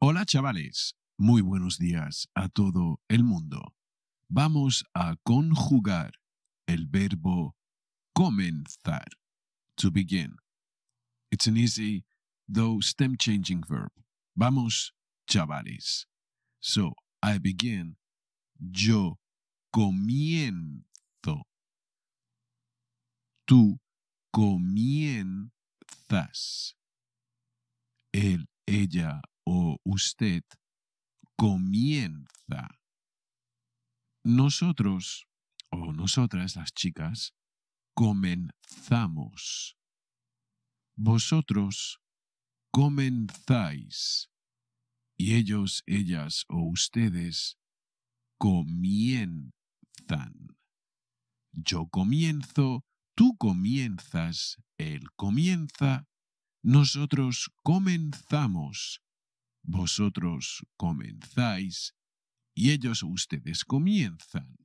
Hola chavales, muy buenos días a todo el mundo. Vamos a conjugar el verbo comenzar. To begin. It's an easy, though stem changing verb. Vamos, chavales. So I begin. Yo comienzo. Tú comienzas. Él, ella o usted comienza. Nosotros o nosotras, las chicas, comenzamos. Vosotros comenzáis. Y ellos, ellas o ustedes comienzan. Yo comienzo, tú comienzas, él comienza, nosotros comenzamos, vosotros comenzáis y ellos ustedes comienzan.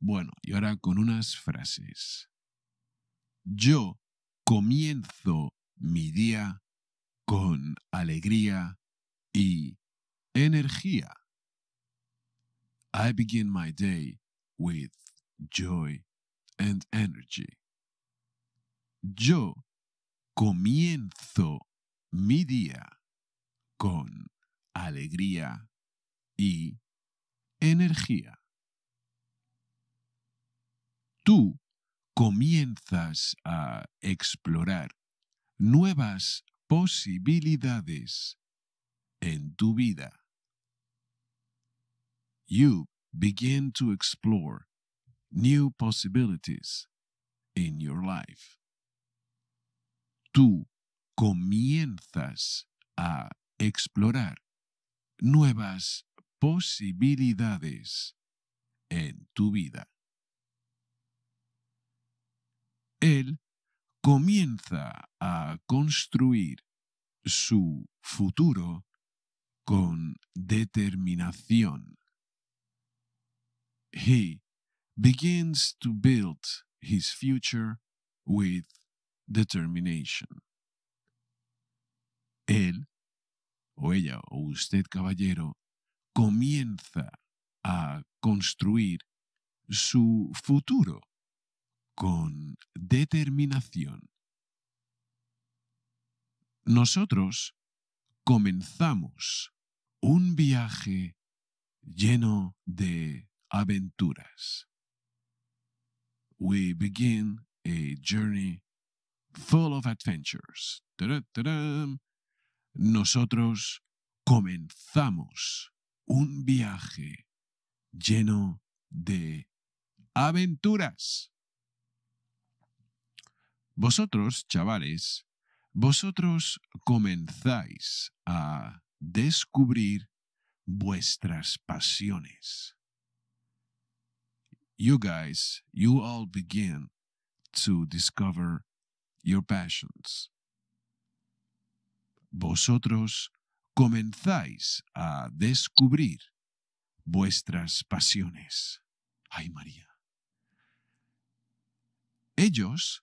Bueno, y ahora con unas frases. Yo comienzo mi día con alegría y energía. I begin my day with joy and energy. Yo comienzo mi día con alegría y energía. Tú comienzas a explorar nuevas posibilidades en tu vida. You begin to explore new possibilities in your life. Tú comienzas a explorar nuevas posibilidades en tu vida. Él comienza a construir su futuro con determinación. He begins to build his future with determination. Él o ella o usted, caballero, comienza a construir su futuro con determinación. Nosotros comenzamos un viaje lleno de aventuras. We begin a journey full of adventures nosotros comenzamos un viaje lleno de aventuras. Vosotros, chavales, vosotros comenzáis a descubrir vuestras pasiones. You guys, you all begin to discover your passions vosotros comenzáis a descubrir vuestras pasiones. Ay María. Ellos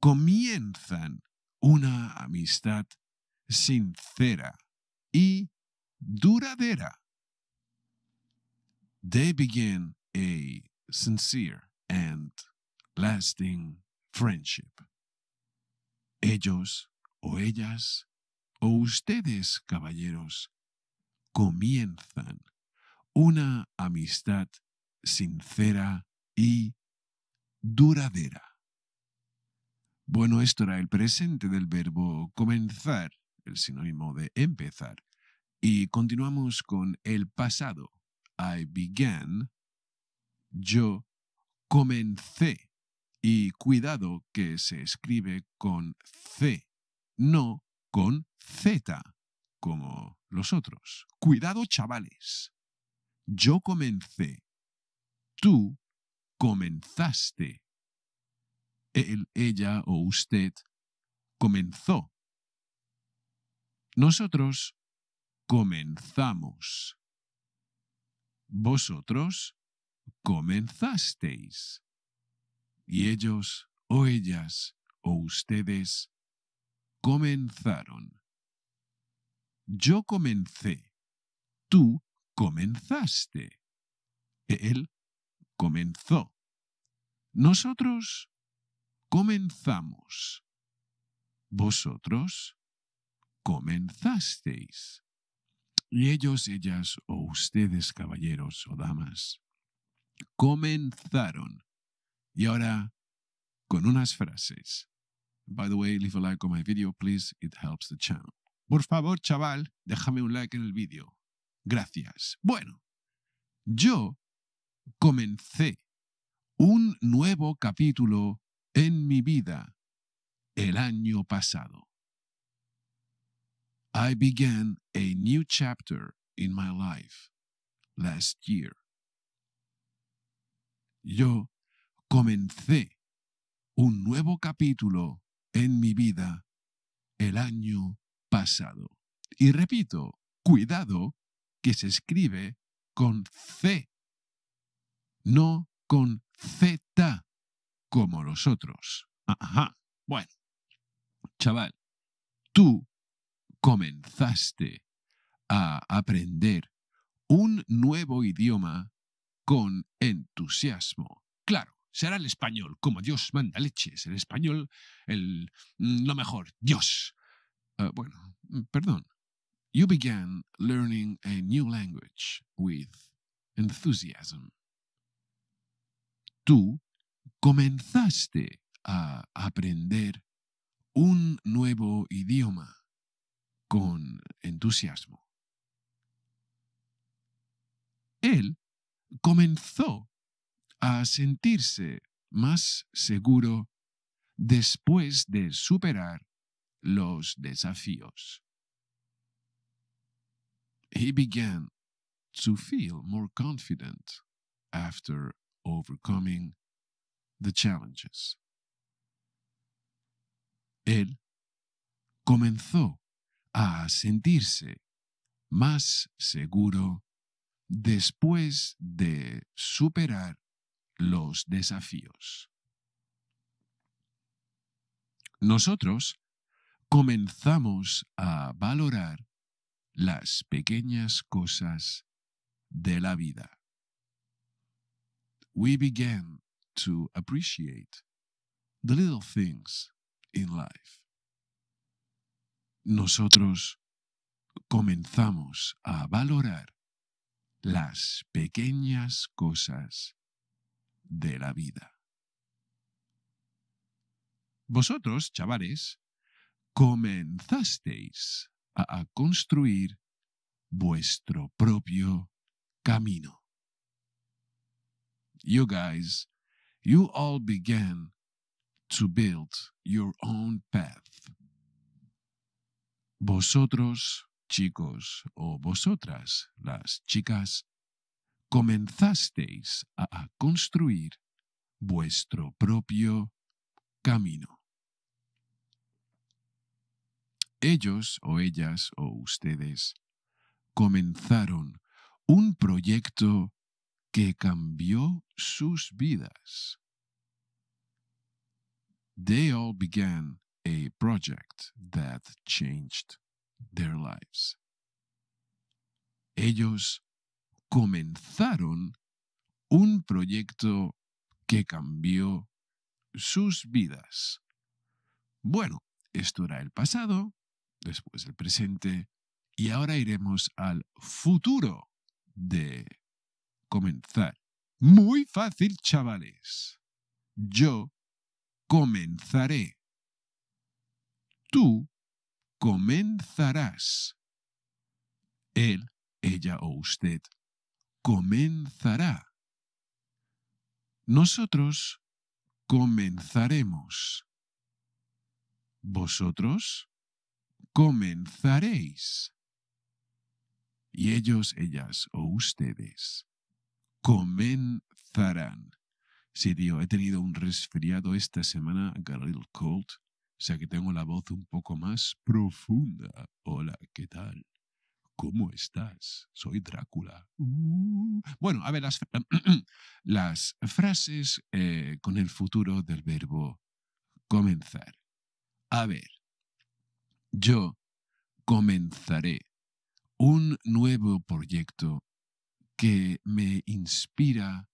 comienzan una amistad sincera y duradera. They begin a sincere and lasting friendship. Ellos o ellas o ustedes, caballeros, comienzan una amistad sincera y duradera. Bueno, esto era el presente del verbo comenzar, el sinónimo de empezar. Y continuamos con el pasado. I began. Yo comencé. Y cuidado que se escribe con C, no con Z, como los otros. Cuidado, chavales. Yo comencé. Tú comenzaste. Él, e-, ella o usted comenzó. Nosotros comenzamos. Vosotros comenzasteis. Y ellos o ellas o ustedes comenzaron. Yo comencé. Tú comenzaste. Él comenzó. Nosotros comenzamos. Vosotros comenzasteis. Y ellos, ellas o ustedes, caballeros o damas, comenzaron. Y ahora, con unas frases. By the way, leave a like on my video, please. It helps the channel. Por favor, chaval, déjame un like en el vídeo. Gracias. Bueno, yo comencé un nuevo capítulo en mi vida el año pasado. I began a new chapter in my life last year. Yo comencé un nuevo capítulo en mi vida el año pasado. Y repito, cuidado que se escribe con C, no con Z como los otros. Ajá. Bueno, chaval, tú comenzaste a aprender un nuevo idioma con entusiasmo. Claro, será el español, como Dios manda leches, el español, el, mm, lo mejor, Dios. Ah, bueno, mm, perdón. You began learning a new language with enthusiasm. Tú comenzaste a aprender un nuevo idioma con entusiasmo. Él comenzó a sentirse más seguro después de superar los desafíos. He began to feel more confident after overcoming the challenges. Él comenzó a sentirse más seguro después de superar los desafíos. Nosotros comenzamos a valorar las pequeñas cosas de la vida. We begin to appreciate the little things in life. Nosotros comenzamos a valorar las pequeñas cosas de la vida. Vosotros, chavales, comenzasteis a, construir vuestro propio camino. You guys, you all began to build your own path. Vosotros, chicos, o vosotras, las chicas, comenzasteis a construir vuestro propio camino. Ellos o ellas o ustedes comenzaron un proyecto que cambió sus vidas. They all began a project that changed their lives. Ellos comenzaron un proyecto que cambió sus vidas. Bueno, esto era el pasado, después el presente, y ahora iremos al futuro de comenzar. Muy fácil, chavales. Yo comenzaré. Tú comenzarás. Él, ella o usted comenzará. Nosotros comenzaremos. Vosotros comenzaréis. Y ellos, ellas o ustedes comenzarán. Sí, tío, he tenido un resfriado esta semana, got a little cold, o sea que tengo la voz un poco más profunda. Hola, ¿qué tal? ¿Cómo estás? Soy Drácula. Uh, bueno, a ver, las, frases eh, con el futuro del verbo comenzar. A ver, yo comenzaré un nuevo proyecto que me inspira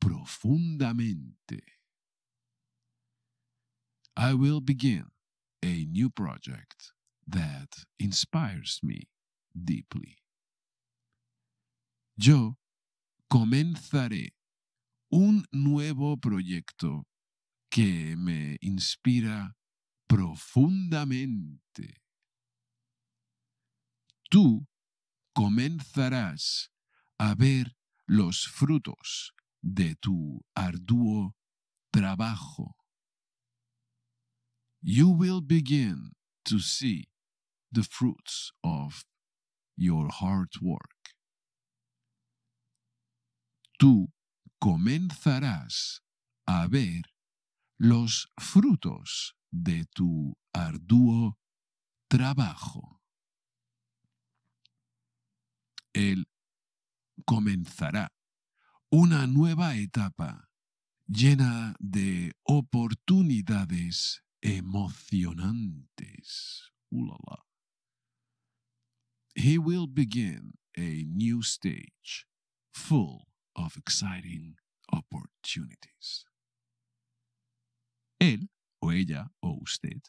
profundamente. I will begin a new project that inspires me deeply. Yo comenzaré un nuevo proyecto que me inspira profundamente. Tú comenzarás a ver los frutos de tu arduo trabajo. You will begin to see the fruits of your hard work. Tú comenzarás a ver los frutos de tu arduo trabajo. Él comenzará una nueva etapa llena de oportunidades will begin a new stage full of exciting opportunities. Él o ella o usted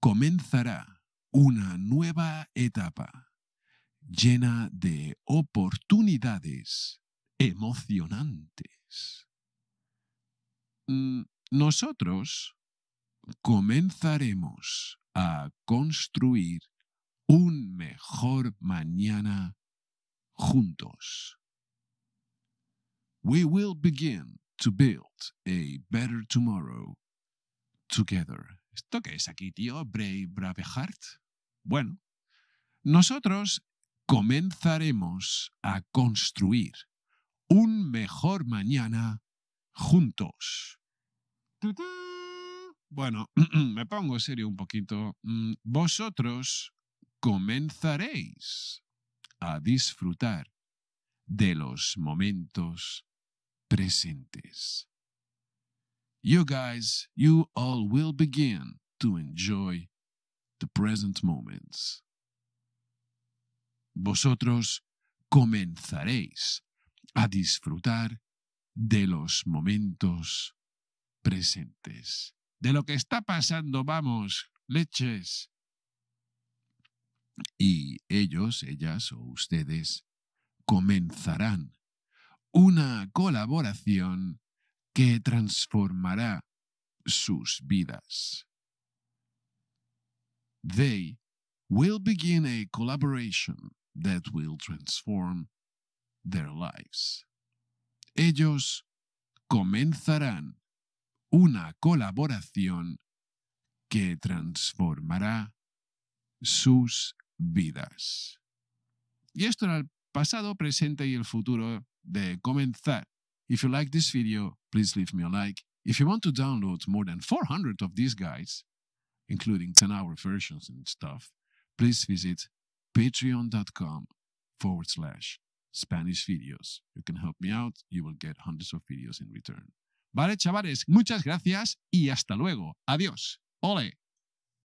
comenzará una nueva etapa llena de oportunidades emocionantes. Mm, nosotros comenzaremos a construir un mejor mañana juntos. We will begin to build a better tomorrow together. ¿Esto qué es aquí, tío? Brave, Braveheart. Bueno, nosotros comenzaremos a construir un mejor mañana juntos. Bueno, me pongo serio un poquito. Mm, vosotros comenzaréis a disfrutar de los momentos presentes. You guys, you all will begin to enjoy the present moments. Vosotros comenzaréis a disfrutar de los momentos presentes. De lo que está pasando, vamos, leches. Y ellos, ellas o ustedes comenzarán una colaboración que transformará sus vidas. They will begin a collaboration that will transform their lives. Ellos comenzarán una colaboración que transformará sus vidas. Y esto era el pasado, presente y el futuro de comenzar. If you like this video, please leave me a like. If you want to download more than 400 of these guides, including 10-hour versions and stuff, please visit patreon.com forward slash Spanish videos. You can help me out. You will get hundreds of videos in return. Vale, chavales, muchas gracias y hasta luego. Adiós. Ole.